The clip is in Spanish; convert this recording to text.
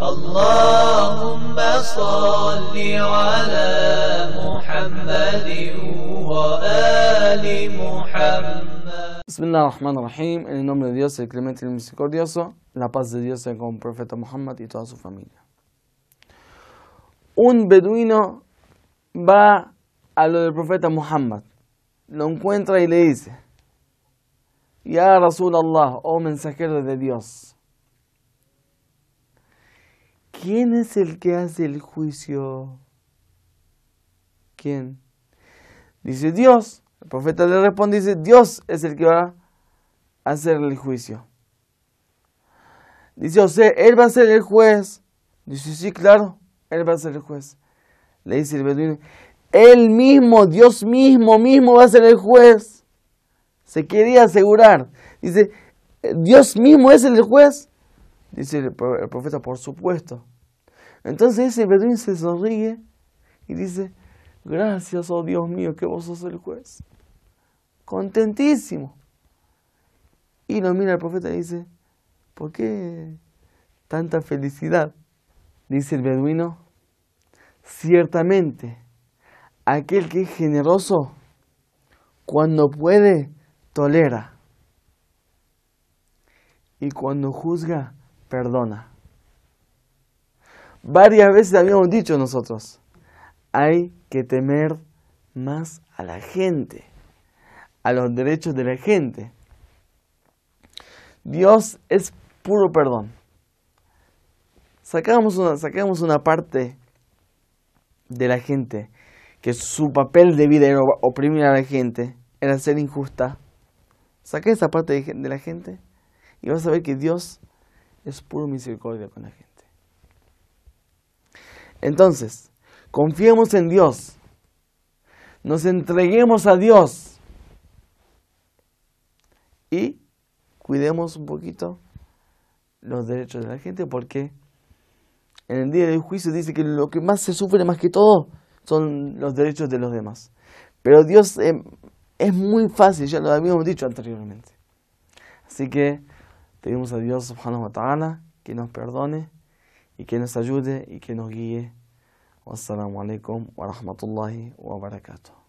اللهم صل على محمد وآل محمد Bismillah ar en el nombre de Dios, el clemente y el misericordioso, la paz de Dios sea con el profeta Muhammad y toda su familia. Un beduino va a lo del profeta Muhammad, lo encuentra y le dice, Ya Rasulallah, oh mensajero de Dios, ¿Quién es el que hace el juicio? ¿Quién? Dice Dios. El profeta le responde, dice, Dios es el que va a hacer el juicio. Dice José, él va a ser el juez. Dice, sí, claro, él va a ser el juez. Le dice el beduino, él mismo, Dios mismo, mismo va a ser el juez. Se quería asegurar. Dice, Dios mismo es el juez. Dice el profeta, por supuesto. Entonces ese Beduín se sonríe y dice, gracias, oh Dios mío, que vos sos el juez. Contentísimo. Y lo mira el profeta y dice, ¿por qué tanta felicidad? Dice el beduino, ciertamente, aquel que es generoso, cuando puede, tolera. Y cuando juzga, perdona. Varias veces habíamos dicho nosotros, hay que temer más a la gente, a los derechos de la gente. Dios es puro perdón. Sacamos una, una parte de la gente que su papel de vida era oprimir a la gente, era ser injusta. Saca esa parte de la gente y vas a ver que Dios es puro misericordia con la gente. Entonces, confiemos en Dios, nos entreguemos a Dios y cuidemos un poquito los derechos de la gente porque en el día del juicio dice que lo que más se sufre más que todo son los derechos de los demás. Pero Dios em, es muy fácil, ya lo habíamos dicho anteriormente. Así que pedimos a Dios subhanahu wa que nos perdone y que nos ayude y que nos guíe. Wassalamu alaikum wa rahmatullahi wa barakatuh.